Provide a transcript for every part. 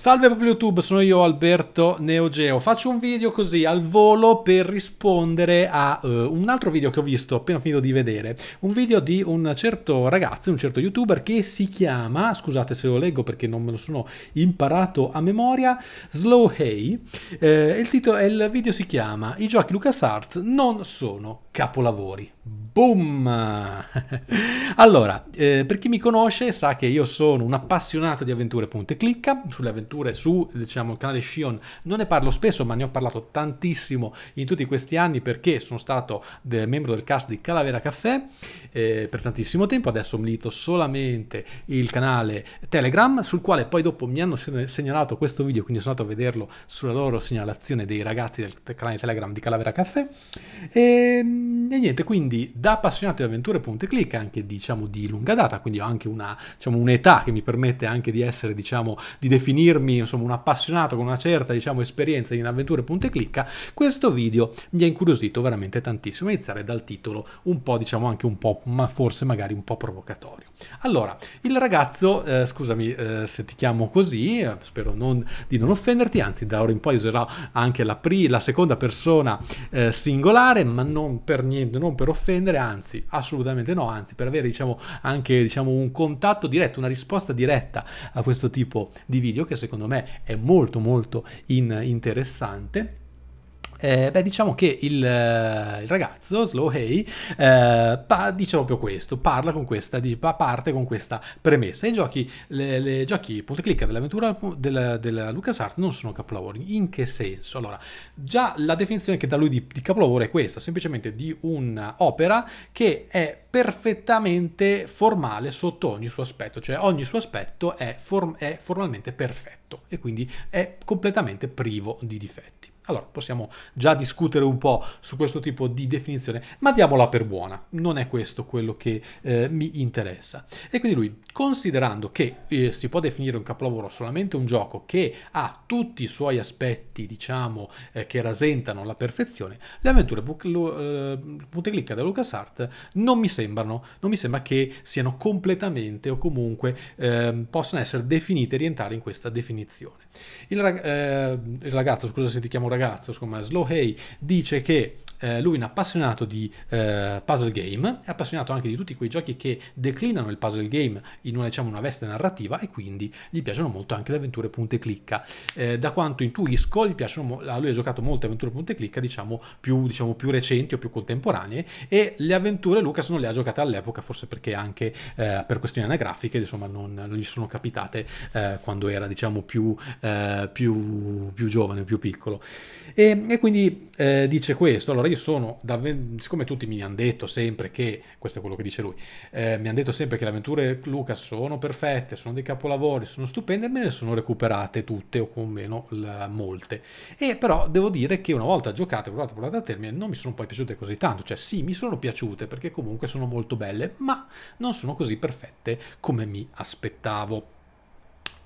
Salve proprio YouTube, sono io Alberto Neogeo. Faccio un video così al volo per rispondere a uh, un altro video che ho visto, appena finito di vedere. Un video di un certo ragazzo, un certo youtuber che si chiama, scusate se lo leggo perché non me lo sono imparato a memoria, Slow Hey. Eh, il titolo il video si chiama I giochi LucasArts non sono capolavori. Boom! allora, eh, per chi mi conosce sa che io sono un appassionato di avventure punte clicca, sulle avventure su diciamo, il canale Shion non ne parlo spesso ma ne ho parlato tantissimo in tutti questi anni perché sono stato del eh, membro del cast di Calavera Caffè eh, per tantissimo tempo, adesso milito solamente il canale Telegram sul quale poi dopo mi hanno segnalato questo video quindi sono andato a vederlo sulla loro segnalazione dei ragazzi del canale Telegram di Calavera Caffè e, ehm, e niente quindi quindi da appassionato di avventure punte click, anche diciamo di lunga data, quindi ho anche diciamo, un'età diciamo, un che mi permette anche di essere, diciamo, di definirmi insomma un appassionato con una certa diciamo esperienza in avventure punte clicca, questo video mi ha incuriosito veramente tantissimo, iniziare dal titolo un po' diciamo anche un po', ma forse magari un po' provocatorio. Allora, il ragazzo, eh, scusami eh, se ti chiamo così, eh, spero non, di non offenderti, anzi da ora in poi userò anche la, pri- la seconda persona eh, singolare, ma non per niente, non per offenderti, offendere, anzi, assolutamente no, anzi, per avere diciamo, anche diciamo, un contatto diretto, una risposta diretta a questo tipo di video che secondo me è molto molto in interessante eh, beh, diciamo che il, eh, il ragazzo, Slow Hay, eh, pa- dice proprio questo, parla con questa, di, parte con questa premessa. I giochi, le, le giochi punto clicca dell'avventura della, della LucasArts non sono capolavori. In che senso? Allora, già la definizione che dà lui di, di capolavoro è questa, semplicemente di un'opera che è perfettamente formale sotto ogni suo aspetto, cioè ogni suo aspetto è, form- è formalmente perfetto e quindi è completamente privo di difetti. Allora, possiamo già discutere un po' su questo tipo di definizione, ma diamola per buona, non è questo quello che eh, mi interessa. E quindi lui, considerando che eh, si può definire un capolavoro solamente un gioco che ha tutti i suoi aspetti, diciamo, eh, che rasentano la perfezione, le avventure punteglicca eh, da LucasArts non mi sembrano, non mi sembra che siano completamente o comunque ehm, possano essere definite e rientrare in questa definizione. Il, rag- eh, il ragazzo, scusa se ti chiamo ragazzo, secondo Slow Hey, dice che eh, lui è un appassionato di eh, puzzle game, è appassionato anche di tutti quei giochi che declinano il puzzle game in una, diciamo, una veste narrativa e quindi gli piacciono molto anche le avventure punte clicca. Eh, da quanto intuisco, gli piacciono, a lui ha giocato molte avventure punte clicca, diciamo più, diciamo più, recenti o più contemporanee e le avventure Lucas non le ha giocate all'epoca, forse perché anche eh, per questioni anagrafiche, insomma, non, non gli sono capitate eh, quando era diciamo più, eh, più, più, giovane, più piccolo. E, e quindi dice questo, allora io sono, da, siccome tutti mi hanno detto sempre che, questo è quello che dice lui, eh, mi hanno detto sempre che le avventure Luca sono perfette, sono dei capolavori, sono stupende, me ne sono recuperate tutte o con meno la, molte. E però devo dire che una volta giocate, provate, provate a termine, non mi sono poi piaciute così tanto, cioè sì, mi sono piaciute perché comunque sono molto belle, ma non sono così perfette come mi aspettavo.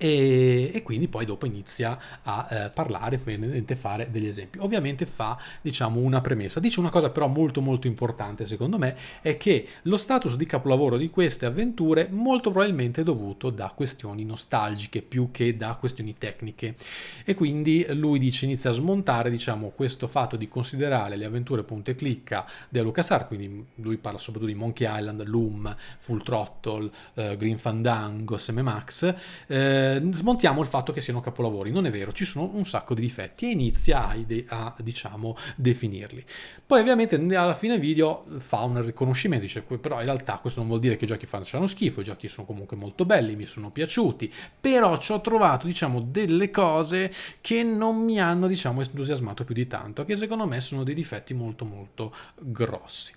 E, e, quindi poi dopo inizia a eh, parlare, fare degli esempi. Ovviamente fa diciamo una premessa, dice una cosa però molto molto importante secondo me, è che lo status di capolavoro di queste avventure molto probabilmente è dovuto da questioni nostalgiche più che da questioni tecniche e quindi lui dice inizia a smontare diciamo questo fatto di considerare le avventure punte e clicca di LucasArts, quindi lui parla soprattutto di Monkey Island, Loom, Full Throttle, eh, Green Fandango, SM Max. Eh, eh, smontiamo il fatto che siano capolavori. Non è vero, ci sono un sacco di difetti e inizia a, a diciamo, definirli. Poi ovviamente alla fine video fa un riconoscimento, dice però in realtà questo non vuol dire che i giochi facciano schifo, i giochi sono comunque molto belli, mi sono piaciuti, però ci ho trovato diciamo delle cose che non mi hanno diciamo entusiasmato più di tanto, che secondo me sono dei difetti molto molto grossi.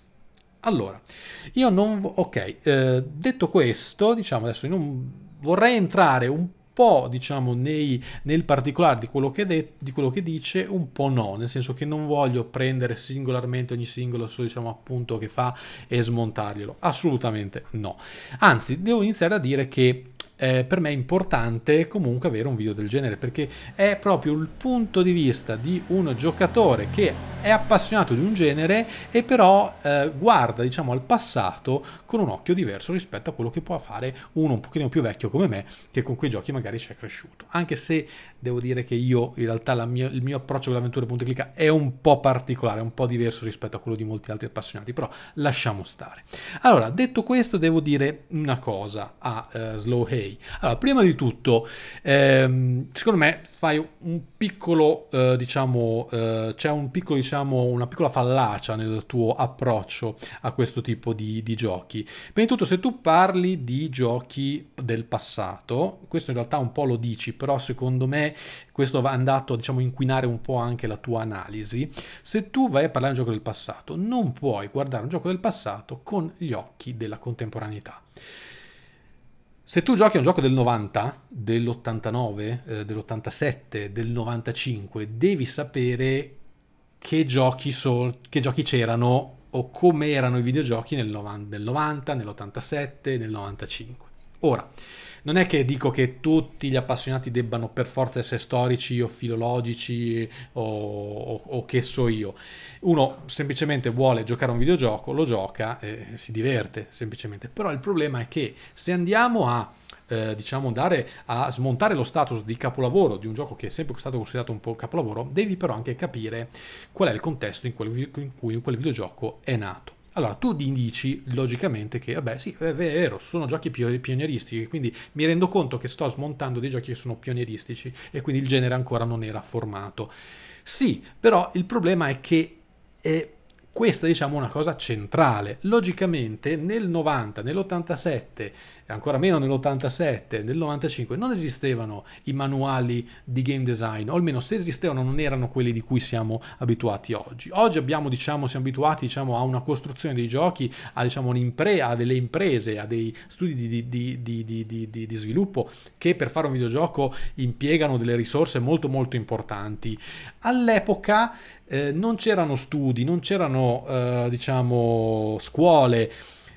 Allora, io non... ok, eh, detto questo, diciamo adesso in un vorrei entrare un po' diciamo nei, nel particolare di quello, de, di quello, che dice, un po' no, nel senso che non voglio prendere singolarmente ogni singolo diciamo, appunto che fa e smontarglielo, assolutamente no. Anzi, devo iniziare a dire che eh, per me è importante comunque avere un video del genere perché è proprio il punto di vista di un giocatore che è appassionato di un genere e però eh, guarda diciamo al passato con un occhio diverso rispetto a quello che può fare uno un pochino più vecchio come me che con quei giochi magari ci è cresciuto anche se devo dire che io in realtà mio, il mio approccio con l'avventura punto e clicca è un po' particolare, un po' diverso rispetto a quello di molti altri appassionati, però lasciamo stare. Allora, detto questo, devo dire una cosa a uh, Slow Hay. Allora, prima di tutto, ehm, secondo me fai un piccolo, eh, diciamo, eh, c'è un piccolo, diciamo, una piccola fallacia nel tuo approccio a questo tipo di, di giochi. Prima di tutto, se tu parli di giochi del passato, questo in realtà un po' lo dici, però secondo me questo va andato diciamo a inquinare un po' anche la tua analisi. Se tu vai a parlare di un gioco del passato, non puoi guardare un gioco del passato con gli occhi della contemporaneità. Se tu giochi a un gioco del 90, dell'89, eh, dell'87, del 95, devi sapere che giochi, so, che giochi c'erano o come erano i videogiochi nel 90, nell'87, nel 95. Ora, non è che dico che tutti gli appassionati debbano per forza essere storici o filologici o, o, o che so io. Uno semplicemente vuole giocare a un videogioco, lo gioca e si diverte semplicemente. Però il problema è che se andiamo a eh, diciamo andare a smontare lo status di capolavoro di un gioco che è sempre stato considerato un po' capolavoro, devi però anche capire qual è il contesto in, quel, in cui quel videogioco è nato. Allora, tu dici logicamente che, vabbè, sì, è vero, sono giochi pionieristici, quindi mi rendo conto che sto smontando dei giochi che sono pionieristici e quindi il genere ancora non era formato. Sì, però il problema è che è questa diciamo, è una cosa centrale. Logicamente nel 90, nell'87, ancora meno nell'87, nel 95 non esistevano i manuali di game design, o almeno se esistevano non erano quelli di cui siamo abituati oggi. Oggi abbiamo, diciamo, siamo abituati diciamo, a una costruzione dei giochi, a, diciamo, a delle imprese, a dei studi di, di, di, di sviluppo che per fare un videogioco impiegano delle risorse molto molto importanti. All'epoca eh, non c'erano studi, non c'erano eh, diciamo, scuole.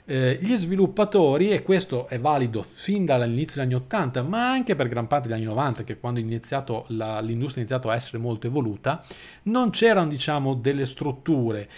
Eh, gli sviluppatori, e questo è valido fin dall'inizio degli anni 80, ma anche per gran parte degli anni 90, che è quando la, l'industria ha iniziato a essere molto evoluta, non c'erano diciamo, delle strutture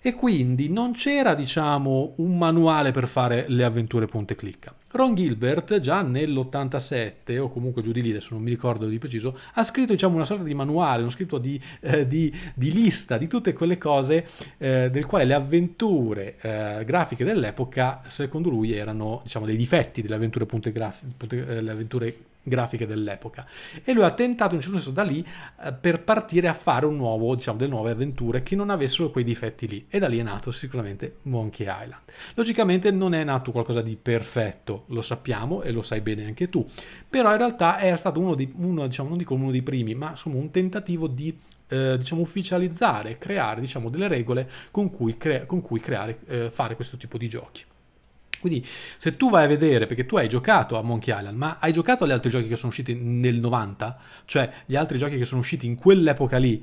e quindi non c'era diciamo, un manuale per fare le avventure punte clicca. Ron Gilbert già nell'87 o comunque giù di lì, adesso non mi ricordo di preciso, ha scritto diciamo, una sorta di manuale, uno scritto di, eh, di, di lista di tutte quelle cose eh, del quale le avventure eh, grafiche dell'epoca secondo lui erano diciamo, dei difetti delle avventure, punte graf- punte, eh, le avventure grafiche dell'epoca e lui ha tentato in un certo senso da lì eh, per partire a fare un nuovo, diciamo, delle nuove avventure che non avessero quei difetti lì e da lì è nato sicuramente Monkey Island. Logicamente non è nato qualcosa di perfetto, lo sappiamo e lo sai bene anche tu, però in realtà era stato uno, di, uno diciamo, non dico uno dei primi, ma insomma un tentativo di eh, diciamo, ufficializzare, creare diciamo, delle regole con cui, cre- con cui creare, eh, fare questo tipo di giochi. Quindi se tu vai a vedere, perché tu hai giocato a Monkey Island, ma hai giocato agli altri giochi che sono usciti nel 90, cioè gli altri giochi che sono usciti in quell'epoca lì,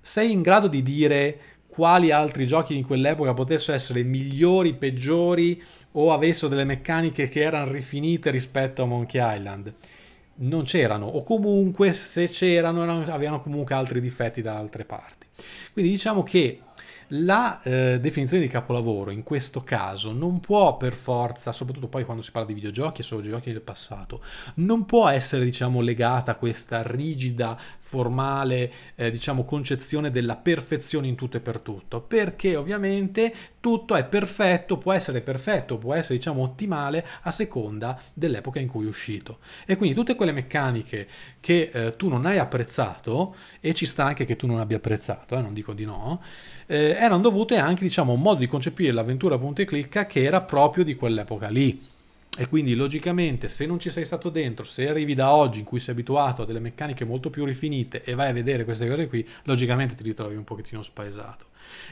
sei in grado di dire quali altri giochi in quell'epoca potessero essere migliori, peggiori o avessero delle meccaniche che erano rifinite rispetto a Monkey Island. Non c'erano, o comunque se c'erano avevano comunque altri difetti da altre parti. Quindi diciamo che la eh, definizione di capolavoro in questo caso non può per forza, soprattutto poi quando si parla di videogiochi e solo giochi del passato, non può essere diciamo, legata a questa rigida, formale eh, diciamo, concezione della perfezione in tutto e per tutto, perché ovviamente tutto è perfetto, può essere perfetto, può essere diciamo ottimale a seconda dell'epoca in cui è uscito. E quindi tutte quelle meccaniche che eh, tu non hai apprezzato, e ci sta anche che tu non abbia apprezzato, eh, non dico di no, eh, erano dovute anche diciamo a un modo di concepire l'avventura punto e clicca che era proprio di quell'epoca lì e quindi logicamente se non ci sei stato dentro, se arrivi da oggi in cui sei abituato a delle meccaniche molto più rifinite e vai a vedere queste cose qui, logicamente ti ritrovi un pochettino spaesato.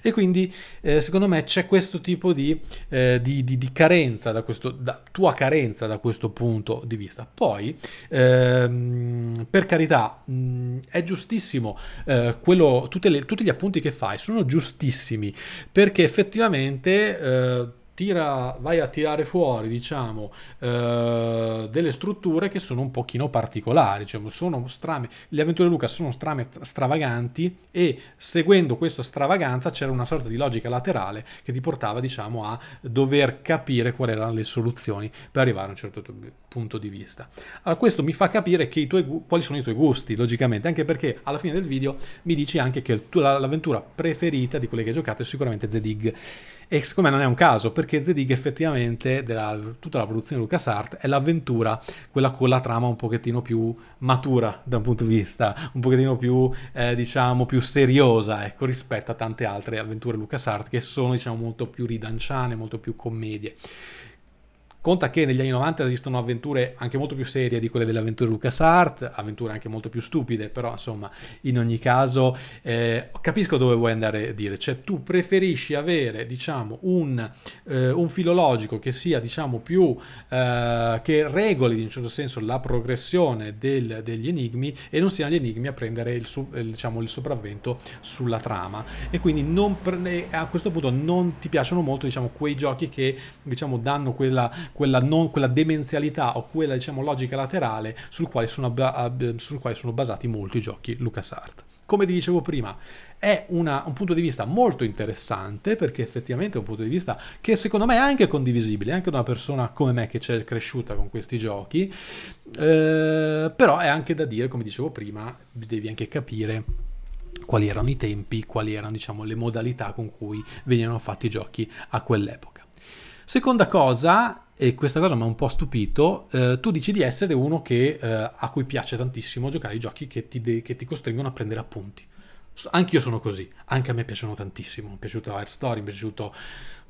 E quindi eh, secondo me c'è questo tipo di, eh, di, di, di carenza, da questo, da, tua carenza da questo punto di vista. Poi, ehm, per carità, mh, mm, è giustissimo, eh, quello, le, tutti gli appunti che fai sono giustissimi perché effettivamente eh, tira, vai a tirare fuori diciamo, eh, delle strutture che sono un pochino particolari, cioè sono strame, le avventure di Luca sono strame stravaganti e seguendo questa stravaganza c'era una sorta di logica laterale che ti portava diciamo, a dover capire quali erano le soluzioni per arrivare a un certo punto di vista. Allora questo mi fa capire tuoi, quali sono i tuoi gusti, logicamente, anche perché alla fine del video mi dici anche che l'avventura preferita di quelle che hai giocato è sicuramente The Dig e siccome non è un caso, perché perché Zedig effettivamente della, tutta la produzione di LucasArts è l'avventura, quella con la trama un pochettino più matura da un punto di vista, un pochettino più eh, diciamo più seriosa ecco, rispetto a tante altre avventure LucasArts che sono diciamo molto più ridanciane, molto più commedie. Conta che negli anni 90 esistono avventure anche molto più serie di quelle delle avventure LucasArts, avventure anche molto più stupide, però insomma, in ogni caso eh, capisco dove vuoi andare a dire, cioè tu preferisci avere, diciamo, un, eh, un filologico che sia, diciamo, più eh, che regoli in un certo senso la progressione del, degli enigmi e non siano gli enigmi a prendere il, eh, diciamo, il sopravvento sulla trama e quindi non, eh, a questo punto non ti piacciono molto, diciamo, quei giochi che, diciamo, danno quella quella, non, quella demenzialità o quella diciamo, logica laterale sul quale sono, ah, sul quale sono basati molti giochi LucasArts. Come ti dicevo prima, è una, un punto di vista molto interessante perché effettivamente è un punto di vista che secondo me è anche condivisibile, anche da una persona come me che c'è cresciuta con questi giochi, eh, però è anche da dire, come dicevo prima, devi anche capire quali erano i tempi, quali erano diciamo, le modalità con cui venivano fatti i giochi a quell'epoca. Seconda cosa e questa cosa mi ha un po' stupito, eh, tu dici di essere uno che, eh, a cui piace tantissimo giocare i giochi che ti, de- che ti costringono a prendere appunti. So, anch'io sono così, anche a me piacciono tantissimo, mi è piaciuto Air Story, mi è piaciuto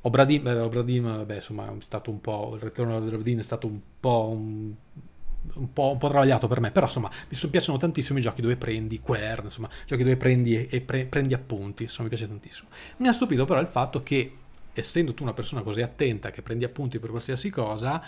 Obradim, eh, Obradim beh, insomma è stato un po', il ritorno di Obradim è stato un po', un, un po', un po' travagliato per me, però insomma mi sono, piacciono tantissimo i giochi dove prendi quern, insomma giochi dove prendi e, e pre, prendi appunti, insomma mi piace tantissimo. Mi ha stupito però il fatto che essendo tu una persona così attenta che prendi appunti per qualsiasi cosa,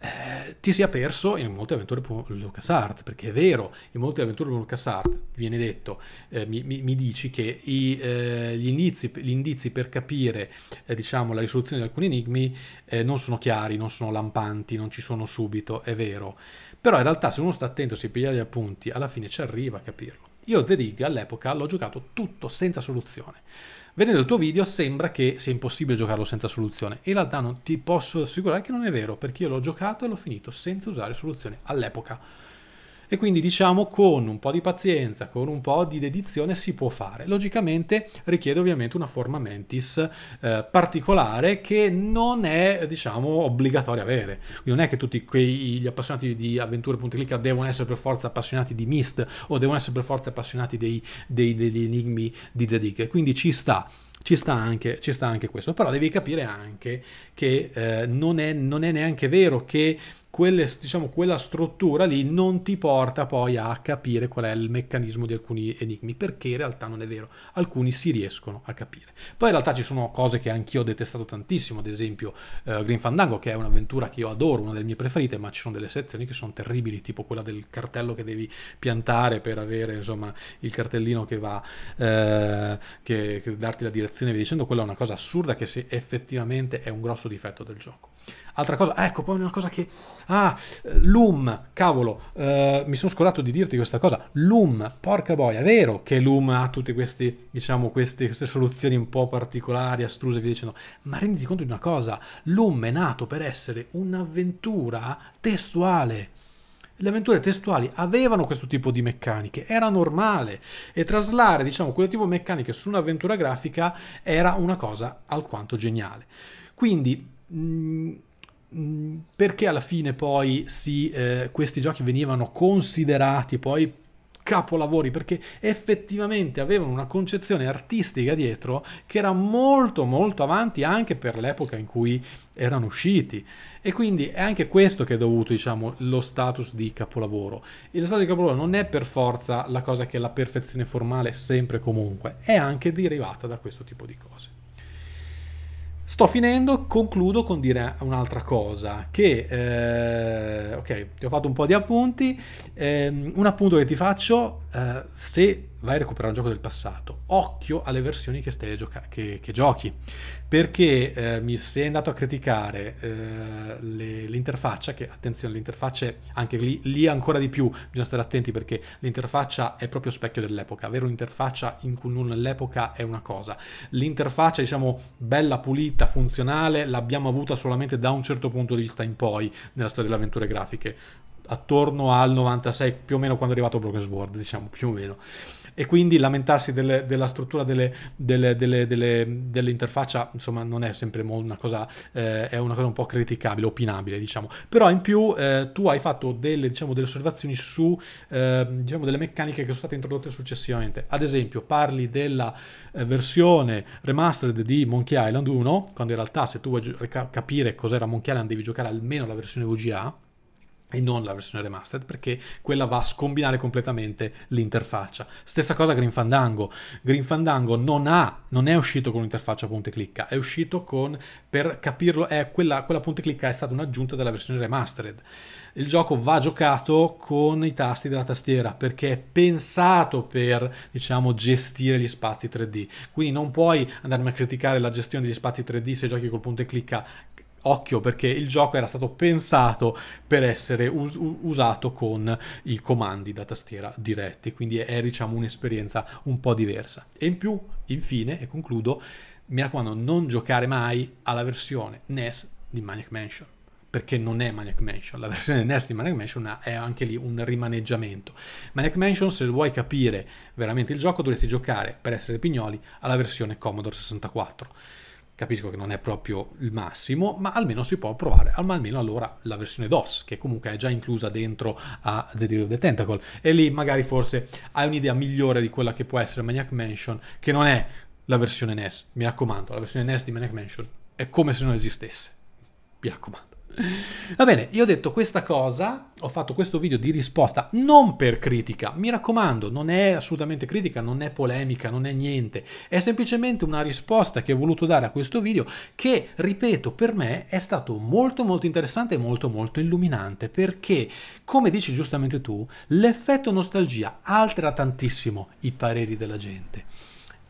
eh, ti sia perso in molte avventure LucasArts, perché è vero, in molte avventure LucasArts viene detto, eh, mi, mi, mi, dici che i, eh, gli, indizi, gli, indizi, per capire eh, diciamo, la risoluzione di alcuni enigmi eh, non sono chiari, non sono lampanti, non ci sono subito, è vero, però in realtà se uno sta attento, si piglia gli appunti, alla fine ci arriva a capirlo. Io Zedig all'epoca l'ho giocato tutto senza soluzione vedendo il tuo video sembra che sia impossibile giocarlo senza soluzione. In realtà non ti posso assicurare che non è vero, perché io l'ho giocato e l'ho finito senza usare soluzione all'epoca. E quindi diciamo con un po' di pazienza, con un po' di dedizione si può fare. Logicamente richiede ovviamente una forma mentis eh, particolare che non è diciamo obbligatoria avere. Quindi non è che tutti quegli appassionati di avventure.click devono essere per forza appassionati di Mist o devono essere per forza appassionati dei, dei, degli enigmi di Zadig. Quindi ci sta. Ci sta, anche, ci sta anche questo, però devi capire anche che eh, non, è, non, è, neanche vero che quelle, diciamo, quella struttura lì non ti porta poi a capire qual è il meccanismo di alcuni enigmi, perché in realtà non è vero, alcuni si riescono a capire. Poi in realtà ci sono cose che anch'io ho detestato tantissimo, ad esempio eh, Green Fandango, che è un'avventura che io adoro, una delle mie preferite, ma ci sono delle sezioni che sono terribili, tipo quella del cartello che devi piantare per avere insomma, il cartellino che va, eh, che, che darti la direzione, via dicendo, quella è una cosa assurda che se effettivamente è un grosso difetto del gioco. Altra cosa, ecco, poi una cosa che Ah, Loom, cavolo, eh, mi sono scordato di dirti questa cosa. Loom, porca boia, è vero che Loom ha tutte queste, diciamo, queste, queste soluzioni un po' particolari, astruse, via dicendo, ma renditi conto di una cosa, Loom è nato per essere un'avventura testuale. Le avventure testuali avevano questo tipo di meccaniche, era normale e traslare diciamo quel tipo di meccaniche su un'avventura grafica era una cosa alquanto geniale. Quindi mh, mm, Mm, perché alla fine poi sì, eh, questi giochi venivano considerati poi capolavori perché effettivamente avevano una concezione artistica dietro che era molto molto avanti anche per l'epoca in cui erano usciti e quindi è anche questo che è dovuto diciamo lo status di capolavoro e lo status di capolavoro non è per forza la cosa che è la perfezione formale sempre e comunque è anche derivata da questo tipo di cose Sto finendo, concludo con dire un'altra cosa, che, eh, ok, ti ho fatto un po' di appunti, eh, un appunto che ti faccio, eh, se vai a recuperare un gioco del passato, occhio alle versioni che, stai gioca- che, che giochi, perché eh, mi sei andato a criticare eh, le, l'interfaccia, che attenzione, l'interfaccia anche lì, lì, ancora di più bisogna stare attenti perché l'interfaccia è proprio specchio dell'epoca, avere un'interfaccia in cui non l'epoca è una cosa, l'interfaccia diciamo bella, pulita, funzionale, l'abbiamo avuta solamente da un certo punto di vista in poi nella storia delle avventure grafiche attorno al 96, più o meno quando è arrivato Broken Sword, diciamo più o meno e quindi lamentarsi delle, della struttura delle, delle, dell'interfaccia insomma non è sempre una cosa, eh, è una cosa un po' criticabile, opinabile diciamo, però in più eh, tu hai fatto delle, diciamo, delle osservazioni su eh, diciamo, delle meccaniche che sono state introdotte successivamente, ad esempio parli della eh, versione remastered di Monkey Island 1, quando in realtà se tu vuoi capire cos'era Monkey Island devi giocare almeno la versione VGA, e non la versione remastered perché quella va a scombinare completamente l'interfaccia. Stessa cosa Green Fandango. Green Fandango non, ha, non è uscito con un'interfaccia punte clicca, è uscito con, per capirlo, è quella, quella punte clicca è stata un'aggiunta della versione remastered. Il gioco va giocato con i tasti della tastiera perché è pensato per, diciamo, gestire gli spazi 3D. Quindi non puoi andarmi a criticare la gestione degli spazi 3D se giochi col punte clicca occhio perché il gioco era stato pensato per essere us- usato con i comandi da tastiera diretti, quindi è, diciamo un'esperienza un po' diversa. E in più, infine, e concludo, mi raccomando, non giocare mai alla versione NES di Maniac Mansion perché non è Maniac Mansion, la versione NES di Maniac Mansion è anche lì un rimaneggiamento. Maniac Mansion, se vuoi capire veramente il gioco, dovresti giocare, per essere pignoli, alla versione Commodore 64 Capisco che non è proprio il massimo, ma almeno si può provare, almeno allora la versione DOS, che comunque è già inclusa dentro a The Day of the Tentacle. E lì magari forse hai un'idea migliore di quella che può essere Maniac Mansion, che non è la versione NES. Mi raccomando, la versione NES di Maniac Mansion è come se non esistesse. Mi raccomando. Va bene, io ho detto questa cosa, ho fatto questo video di risposta non per critica, mi raccomando, non è assolutamente critica, non è polemica, non è niente, è semplicemente una risposta che ho voluto dare a questo video che, ripeto, per me è stato molto molto interessante e molto molto illuminante perché, come dici giustamente tu, l'effetto nostalgia altera tantissimo i pareri della gente.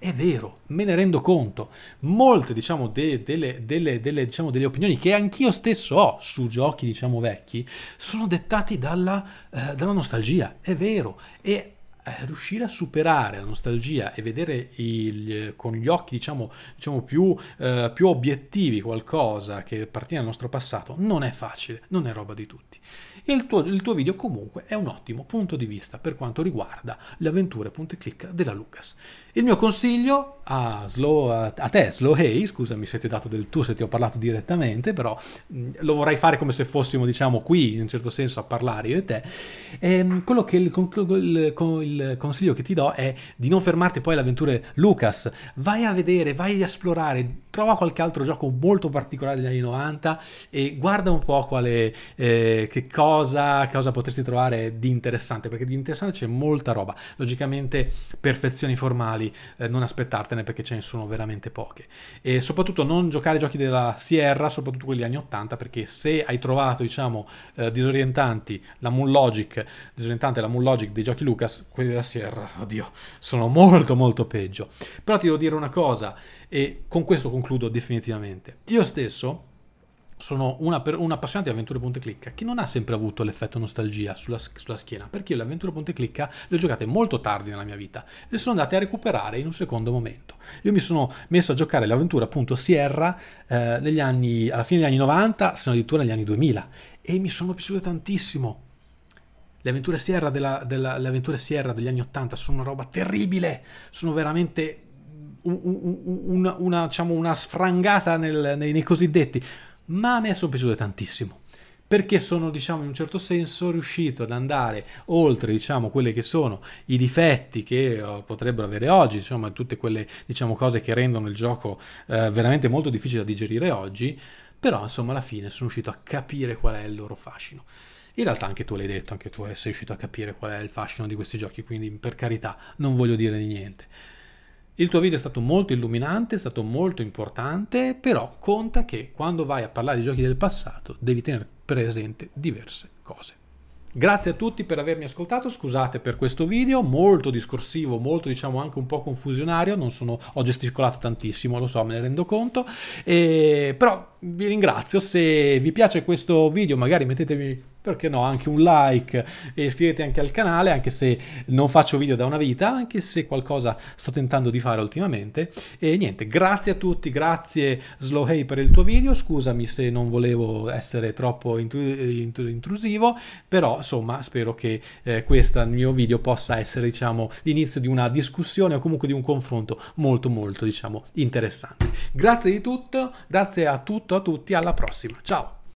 È vero, me ne rendo conto. Molte, diciamo, de, delle, delle, delle, diciamo, delle, opinioni che anch'io stesso ho su giochi, diciamo, vecchi, sono dettati dalla, eh, dalla nostalgia. È vero. E eh, riuscire a superare la nostalgia e vedere il, con gli occhi diciamo, diciamo più, eh, più, obiettivi qualcosa che appartiene al nostro passato non è facile, non è roba di tutti. Il tuo, il tuo video comunque è un ottimo punto di vista per quanto riguarda le avventure punto e clic della Lucas. Il mio consiglio a, Slow, a te, Slow Hey, scusami se ti ho dato del tu, se ti ho parlato direttamente, però mm, lo vorrei fare come se fossimo, diciamo, qui in un certo senso a parlare io e te. E ehm, quello che il, il, il, consiglio che ti do è di non fermarti poi alle avventure Lucas, vai a vedere, vai a esplorare trova qualche altro gioco molto particolare degli anni 90 e guarda un po' quale, eh, che cosa, cosa potresti trovare di interessante, perché di interessante c'è molta roba. Logicamente perfezioni formali, eh, non aspettartene perché ce ne sono veramente poche. E soprattutto non giocare giochi della Sierra, soprattutto quelli degli anni 80, perché se hai trovato, diciamo, eh, disorientanti la Moon Logic, disorientante la Moon Logic dei giochi Lucas, quelli della Sierra, oddio, sono molto molto peggio. Però ti devo dire una cosa, e con questo concludo concludo definitivamente. Io stesso sono una, un appassionato di avventure punte clicca che non ha sempre avuto l'effetto nostalgia sulla, sulla, schiena perché io le avventure punte clicca le ho giocate molto tardi nella mia vita e sono andate a recuperare in un secondo momento io mi sono messo a giocare l'avventura appunto Sierra eh, negli anni, alla fine degli anni 90 se non addirittura negli anni 2000 e mi sono piaciute tantissimo le avventure Sierra, della, della, le avventure Sierra degli anni 80 sono una roba terribile sono veramente una, una, diciamo, una sfrangata nel, nei, nei, cosiddetti, ma a me sono piaciute tantissimo. Perché sono, diciamo, in un certo senso riuscito ad andare oltre, diciamo, quelli che sono i difetti che eh, potrebbero avere oggi, insomma, tutte quelle, diciamo, cose che rendono il gioco uh, veramente molto difficile da digerire oggi, però, insomma, alla fine sono riuscito a capire qual è il loro fascino. In realtà anche tu l'hai detto, anche tu eh, sei riuscito a capire qual è il fascino di questi giochi, quindi per carità non voglio dire niente. Il tuo video è stato molto illuminante, è stato molto importante, però conta che quando vai a parlare di giochi del passato devi tenere presente diverse cose. Grazie a tutti per avermi ascoltato, scusate per questo video, molto discorsivo, molto diciamo anche un po' confusionario, non sono, ho gesticolato tantissimo, lo so, me ne rendo conto, e, però vi ringrazio, se vi piace questo video magari mettetemi perché no, anche un like e iscrivete anche al canale, anche se non faccio video da una vita, anche se qualcosa sto tentando di fare ultimamente. E niente, grazie a tutti, grazie Slow per il tuo video, scusami se non volevo essere troppo intrusivo, però insomma spero che eh, questo mio video possa essere diciamo l'inizio di una discussione o comunque di un confronto molto molto diciamo interessante. Grazie di tutto, grazie a tutto, a tutti, alla prossima, ciao!